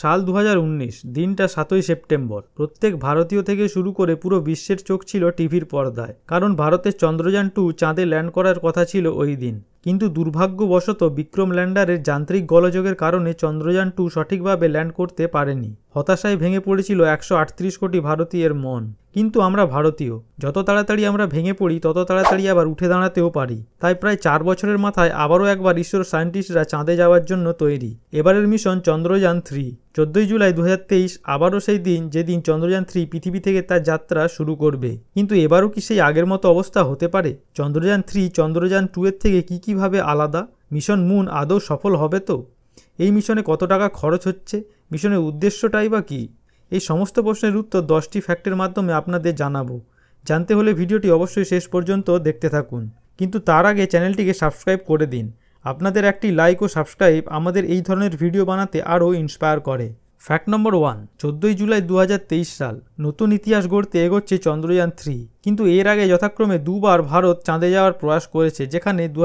সাল দু দিনটা সাতই সেপ্টেম্বর প্রত্যেক ভারতীয় থেকে শুরু করে পুরো বিশ্বের চোখ ছিল টিভির পর্দায় কারণ ভারতের চন্দ্রযান টু চাঁদে ল্যান্ড করার কথা ছিল ওই দিন কিন্তু দুর্ভাগ্যবশত বিক্রম ল্যান্ডারের যান্ত্রিক গলযোগের কারণে চন্দ্রযান টু সঠিকভাবে ল্যান্ড করতে পারেনি হতাশায় ভেঙে পড়েছিল একশো কোটি ভারতীয়ের মন কিন্তু আমরা ভারতীয় যত তাড়াতাড়ি আমরা ভেঙে পড়ি তত তাড়াতাড়ি আবার উঠে দাঁড়াতেও পারি তাই প্রায় চার বছরের মাথায় আবারও একবার ইসরোর সায়েন্টিস্টরা চাঁদে যাওয়ার জন্য তৈরি এবারের মিশন চন্দ্রযান থ্রি চোদ্দই জুলাই দু আবারও সেই দিন যেদিন চন্দ্রযান থ্রি পৃথিবী থেকে তার যাত্রা শুরু করবে কিন্তু এবারও কি সেই আগের মতো অবস্থা হতে পারে চন্দ্রযান থ্রি চন্দ্রযান টু এর থেকে কী কী কিভাবে আলাদা মিশন মুন আদৌ সফল হবে তো এই মিশনে কত টাকা খরচ হচ্ছে মিশনের উদ্দেশ্যটাই বা কী এই সমস্ত প্রশ্নের উত্তর দশটি ফ্যাক্টের মাধ্যমে আপনাদের জানাবো জানতে হলে ভিডিওটি অবশ্যই শেষ পর্যন্ত দেখতে থাকুন কিন্তু তার আগে চ্যানেলটিকে সাবস্ক্রাইব করে দিন আপনাদের একটি লাইক ও সাবস্ক্রাইব আমাদের এই ধরনের ভিডিও বানাতে আরও ইন্সপায়ার করে ফ্যাক্ট নম্বর ওয়ান চোদ্দোই জুলাই দু সাল নতুন ইতিহাস গড়তে এগোচ্ছে চন্দ্রযান থ্রি কিন্তু এর আগে যথাক্রমে দুবার ভারত চাঁদে যাওয়ার প্রয়াস করেছে যেখানে দু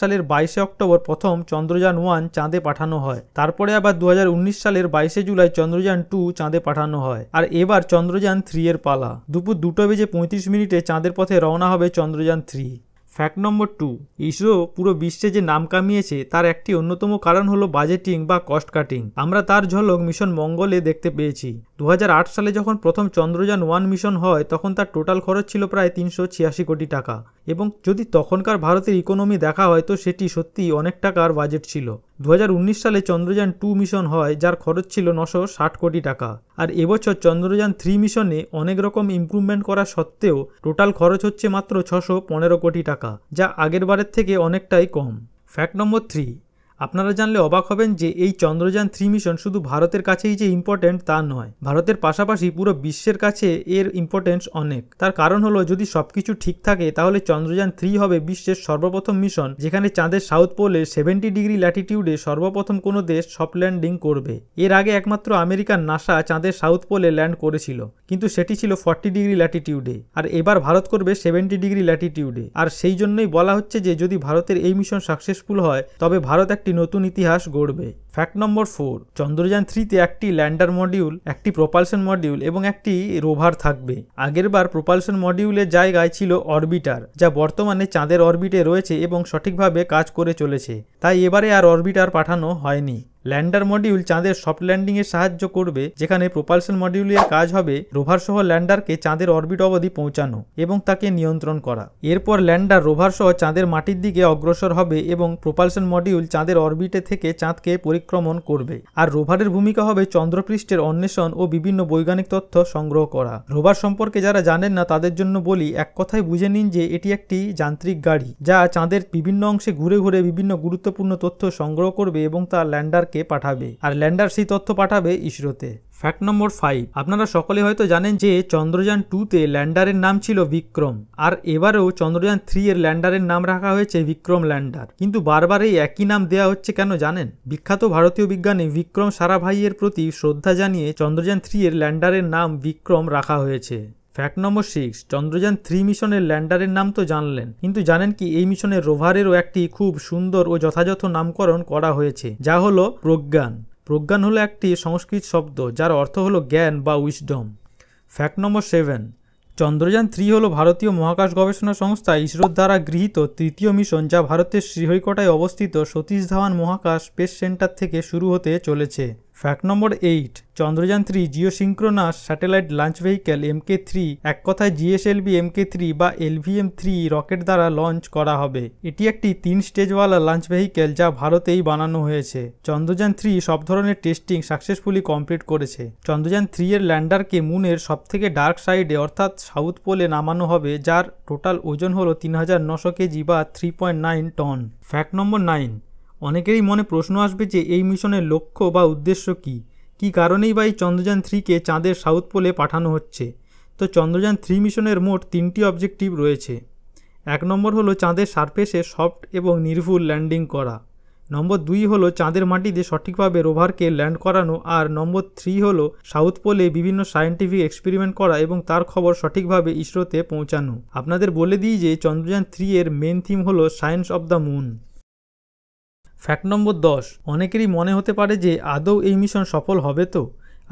সালের বাইশে অক্টোবর প্রথম চন্দ্রযান ওয়ান চাঁদে পাঠানো হয় তারপরে আবার দু সালের বাইশে জুলাই চন্দ্রযান টু চাঁদে পাঠানো হয় আর এবার চন্দ্রযান থ্রি এর পালা দুপুর দুটো বেজে পঁয়ত্রিশ মিনিটে চাঁদের পথে রওনা হবে Chandrayaan three fact number two ISRO পুরো বিশ্বে যে নাম কামিয়েছে তার একটি অন্যতম কারণ হলো বাজেটিং বা কস্ট কাটিং আমরা তার ঝলক মিশন মঙ্গলে দেখতে পেয়েছি দু সালে যখন প্রথম চন্দ্রযান ওয়ান মিশন হয় তখন তার টোটাল খরচ ছিল প্রায় তিনশো কোটি টাকা এবং যদি তখনকার ভারতের ইকোনমি দেখা হয় তো সেটি সত্যিই অনেক টাকার বাজেট ছিল দু সালে চন্দ্রযান টু মিশন হয় যার খরচ ছিল নশো ষাট কোটি টাকা আর এবছর চন্দ্রযান থ্রি মিশনে অনেক রকম ইম্প্রুভমেন্ট করা সত্ত্বেও টোটাল খরচ হচ্ছে মাত্র ছশো পনেরো কোটি টাকা যা আগের বারের থেকে অনেকটাই কম ফ্যাক্ট নম্বর থ্রি আপনারা জানলে অবাক হবেন যে এই চন্দ্রযান থ্রি মিশন শুধু ভারতের কাছেই যে ইম্পর্টেন্ট তা নয় ভারতের পাশাপাশি পুরো বিশ্বের কাছে এর ইম্পর্টেন্স অনেক তার কারণ হলো যদি সবকিছু ঠিক থাকে তাহলে চন্দ্রযান থ্রি হবে বিশ্বের সর্বপ্রথম মিশন যেখানে চাঁদের সাউথ পোলে সেভেন্টি ডিগ্রি ল্যাটিটিউডে সর্বপ্রথম কোনো দেশ সফট ল্যান্ডিং করবে এর আগে একমাত্র আমেরিকার নাসা চাঁদের সাউথ পোলে ল্যান্ড করেছিল কিন্তু সেটি ছিল ফর্টি ডিগ্রি ল্যাটিটিউডে আর এবার ভারত করবে সেভেন্টি ডিগ্রি ল্যাটিটিউডে আর সেই জন্যই বলা হচ্ছে যে যদি ভারতের এই মিশন সাকসেসফুল হয় তবে ভারত একটি নতুন ইতিহাস গড়বে ফ্যাক্ট নম্বর ফোর চন্দ্রযান থ্রিতে একটি ল্যান্ডার মডিউল একটি প্রপালশন মডিউল এবং একটি রোভার থাকবে আগেরবার প্রপালশন মডিউলের জায়গায় ছিল অরবিটার যা বর্তমানে চাঁদের অরবিটে রয়েছে এবং সঠিকভাবে কাজ করে চলেছে তাই এবারে আর অরবিটার পাঠানো হয়নি ল্যান্ডার মডিউল চাঁদের সফট ল্যান্ডিংয়ে সাহায্য করবে যেখানে প্রোপালশন মডিউলের কাজ হবে রোভার সহ ল্যান্ডারকে চাঁদের অরবিট অবধি পৌঁছানো এবং তাকে নিয়ন্ত্রণ করা এরপর ল্যান্ডার রোভার সহ চাঁদের মাটির দিকে অগ্রসর হবে এবং প্রোপালশন মডিউল চাঁদের অরবিটে থেকে চাঁদকে পরিক্রমণ করবে আর রোভারের ভূমিকা হবে চন্দ্রপৃষ্ঠের অন্বেষণ ও বিভিন্ন বৈজ্ঞানিক তথ্য সংগ্রহ করা রোভার সম্পর্কে যারা জানেন না তাদের জন্য বলি এক কথায় বুঝে নিন যে এটি একটি যান্ত্রিক গাড়ি যা চাঁদের বিভিন্ন অংশে ঘুরে ঘুরে বিভিন্ন গুরুত্বপূর্ণ তথ্য সংগ্রহ করবে এবং তা ল্যান্ডার কে পাঠাবে আর ল্যান্ডার সেই তথ্য পাঠাবে ইসরোতে ফ্যাক্ট নম্বর ফাইভ আপনারা সকলে হয়তো জানেন যে চন্দ্রযান টুতে ল্যান্ডারের নাম ছিল বিক্রম আর এবারেও চন্দ্রযান থ্রি এর ল্যান্ডারের নাম রাখা হয়েছে বিক্রম ল্যান্ডার কিন্তু বারবার এই একই নাম দেয়া হচ্ছে কেন জানেন বিখ্যাত ভারতীয় বিজ্ঞানী বিক্রম সারাভাইয়ের প্রতি শ্রদ্ধা জানিয়ে চন্দ্রযান থ্রি এর ল্যান্ডারের নাম বিক্রম রাখা হয়েছে fact number six Chandrayaan three মিশনের ল্যান্ডারের নাম তো জানলেন কিন্তু জানেন কি এই মিশনের রোভারেরও একটি খুব সুন্দর ও যথাযথ নামকরণ করা হয়েছে যা হলো প্রজ্ঞান প্রজ্ঞান হলো একটি সংস্কৃত শব্দ যার অর্থ হলো জ্ঞান বা wisdom fact number seven Chandrayaan three হলো ভারতীয় মহাকাশ গবেষণা সংস্থা ইসরোর দ্বারা গৃহীত তৃতীয় মিশন যা ভারতের শ্রীহৈকটায় অবস্থিত সতীশ ধাওয়ান মহাকাশ স্পেস সেন্টার থেকে শুরু হতে চলেছে fact number eight Chandrayaan three geosynchronous satellite launch vehicle MK three এক কথায় জিএসএলভি এমকে থ্রি বা এলভিএম থ্রি রকেট দ্বারা লঞ্চ করা হবে এটি একটি তিন স্টেজওয়ালা লঞ্চ ভেহিক্যাল যা ভারতেই বানানো হয়েছে চন্দ্রযান থ্রি সব ধরনের টেস্টিং সাকসেসফুলি কমপ্লিট করেছে চন্দ্রযান থ্রি এর ল্যান্ডারকে মুনের সব থেকে ডার্ক সাইডে অর্থাৎ সাউথ পোলে নামানো হবে যার টোটাল ওজন হল তিন হাজার নশো কেজি বা three point nine ton fact number nine অনেকেরই মনে প্রশ্ন আসবে যে এই মিশনের লক্ষ্য বা উদ্দেশ্য কি কি কারণেই বা এই চন্দ্রযান থ্রিকে চাঁদের সাউথ পোলে পাঠানো হচ্ছে তো চন্দ্রযান থ্রি মিশনের মোট তিনটি অবজেক্টিভ রয়েছে এক নম্বর হলো চাঁদের সারফেসে সফট এবং নির্ভুল ল্যান্ডিং করা নম্বর দুই হলো চাঁদের মাটিতে সঠিকভাবে রোভারকে ল্যান্ড করানো আর নম্বর থ্রি হলো সাউথ পোলে বিভিন্ন সায়েন্টিফিক এক্সপেরিমেন্ট করা এবং তার খবর সঠিকভাবে ইসরোতে পৌঁছানো আপনাদের বলে দিই যে চন্দ্রযান থ্রি এর মেন থিম হলো science of the moon fact number দশ অনেকেরই মনে হতে পারে যে আদৌ এই মিশন সফল হবে তো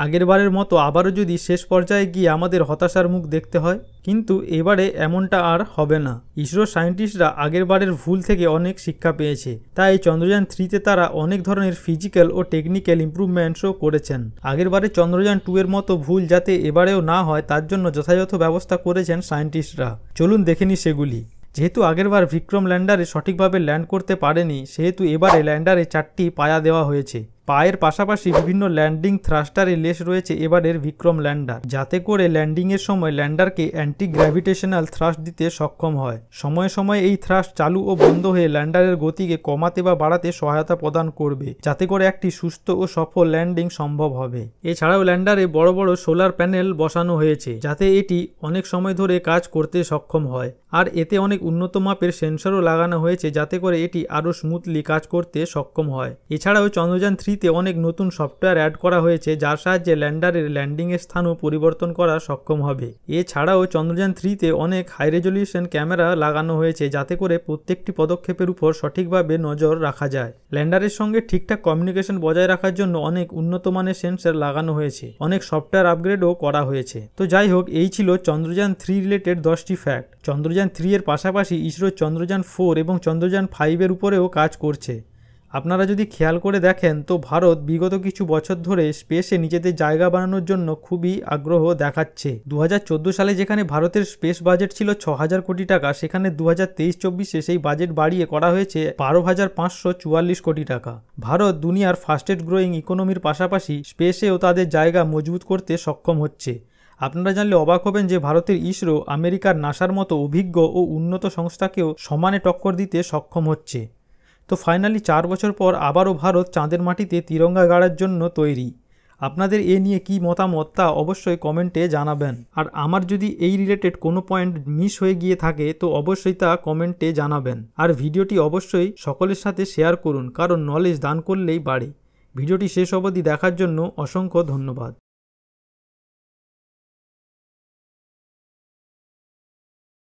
আগেরবারের মতো আবারও যদি শেষ পর্যায়ে গিয়ে আমাদের হতাশার মুখ দেখতে হয় কিন্তু এবারে এমনটা আর হবে না ইসরো সায়েন্টিস্টরা আগেরবারের ভুল থেকে অনেক শিক্ষা পেয়েছে তাই চন্দ্রযান থ্রিতে তারা অনেক ধরনের ফিজিক্যাল ও টেকনিক্যাল ইম্প্রুভমেন্টসও করেছেন বারে চন্দ্রযান টু এর মতো ভুল যাতে এবারেও না হয় তার জন্য যথাযথ ব্যবস্থা করেছেন সায়েন্টিস্টরা চলুন দেখে নি সেগুলি যেহেতু আগেরবার বিক্রম ল্যান্ডারে সঠিকভাবে ল্যান্ড করতে পারেনি সেহেতু এবারে ল্যান্ডারে চারটি পায়া দেওয়া হয়েছে পায়ের পাশাপাশি বিভিন্ন ল্যান্ডিং থ্রাস্টারে লেস রয়েছে এবারের বিক্রম ল্যান্ডার যাতে করে ল্যান্ডিংয়ের সময় ল্যান্ডারকে অ্যান্টি গ্র্যাভিটেশনাল থ্রাস্ট দিতে সক্ষম হয় সময়ে সময়ে এই থ্রাস্ট চালু ও বন্ধ হয়ে ল্যান্ডারের গতিকে কমাতে বা বাড়াতে সহায়তা প্রদান করবে যাতে করে একটি সুস্থ ও সফল ল্যান্ডিং সম্ভব হবে এছাড়াও ল্যান্ডারে বড় বড় সোলার প্যানেল বসানো হয়েছে যাতে এটি অনেক সময় ধরে কাজ করতে সক্ষম হয় আর এতে অনেক উন্নত মাপের সেন্সরও লাগানো হয়েছে যাতে করে এটি আরও স্মুথলি কাজ করতে সক্ষম হয় এছাড়াও চন্দ্রযান থ্রি পরবর্তীতে অনেক নতুন সফটওয়্যার অ্যাড করা হয়েছে যার সাহায্যে ল্যান্ডারের ল্যান্ডিংয়ের স্থানও পরিবর্তন করা সক্ষম হবে এছাড়াও চন্দ্রযান থ্রিতে অনেক হাই রেজলিউশন ক্যামেরা লাগানো হয়েছে যাতে করে প্রত্যেকটি পদক্ষেপের উপর সঠিকভাবে নজর রাখা যায় ল্যান্ডারের সঙ্গে ঠিকঠাক কমিউনিকেশন বজায় রাখার জন্য অনেক উন্নত মানের সেন্সার লাগানো হয়েছে অনেক সফটওয়্যার আপগ্রেডও করা হয়েছে তো যাই হোক এই ছিল চন্দ্রযান থ্রি রিলেটেড দশটি ফ্যাক্ট চন্দ্রযান থ্রি এর পাশাপাশি ইসরো চন্দ্রযান ফোর এবং চন্দ্রযান ফাইভের উপরেও কাজ করছে আপনারা যদি খেয়াল করে দেখেন তো ভারত বিগত কিছু বছর ধরে স্পেসে নিজেদের জায়গা বানানোর জন্য খুবই আগ্রহ দেখাচ্ছে দু সালে যেখানে ভারতের স্পেস বাজেট ছিল ছ হাজার কোটি টাকা সেখানে দু হাজার তেইশ চব্বিশে সেই বাজেট বাড়িয়ে করা হয়েছে বারো হাজার পাঁচশো চুয়াল্লিশ কোটি টাকা ভারত দুনিয়ার ফাস্টেস্ট গ্রোয়িং ইকোনমির পাশাপাশি স্পেসেও তাদের জায়গা মজবুত করতে সক্ষম হচ্ছে আপনারা জানলে অবাক হবেন যে ভারতের ইসরো আমেরিকার নাসার মতো অভিজ্ঞ ও উন্নত সংস্থাকেও সমানে টক্কর দিতে সক্ষম হচ্ছে তো ফাইনালি চার বছর পর আবারও ভারত চাঁদের মাটিতে তিরঙ্গা গাড়ার জন্য তৈরি আপনাদের এ নিয়ে কি মতামত তা অবশ্যই কমেন্টে জানাবেন আর আমার যদি এই রিলেটেড কোনো পয়েন্ট মিস হয়ে গিয়ে থাকে তো অবশ্যই তা কমেন্টে জানাবেন আর ভিডিওটি অবশ্যই সকলের সাথে শেয়ার করুন কারণ নলেজ দান করলেই বাড়ে ভিডিওটি শেষ অবধি দেখার জন্য অসংখ্য ধন্যবাদ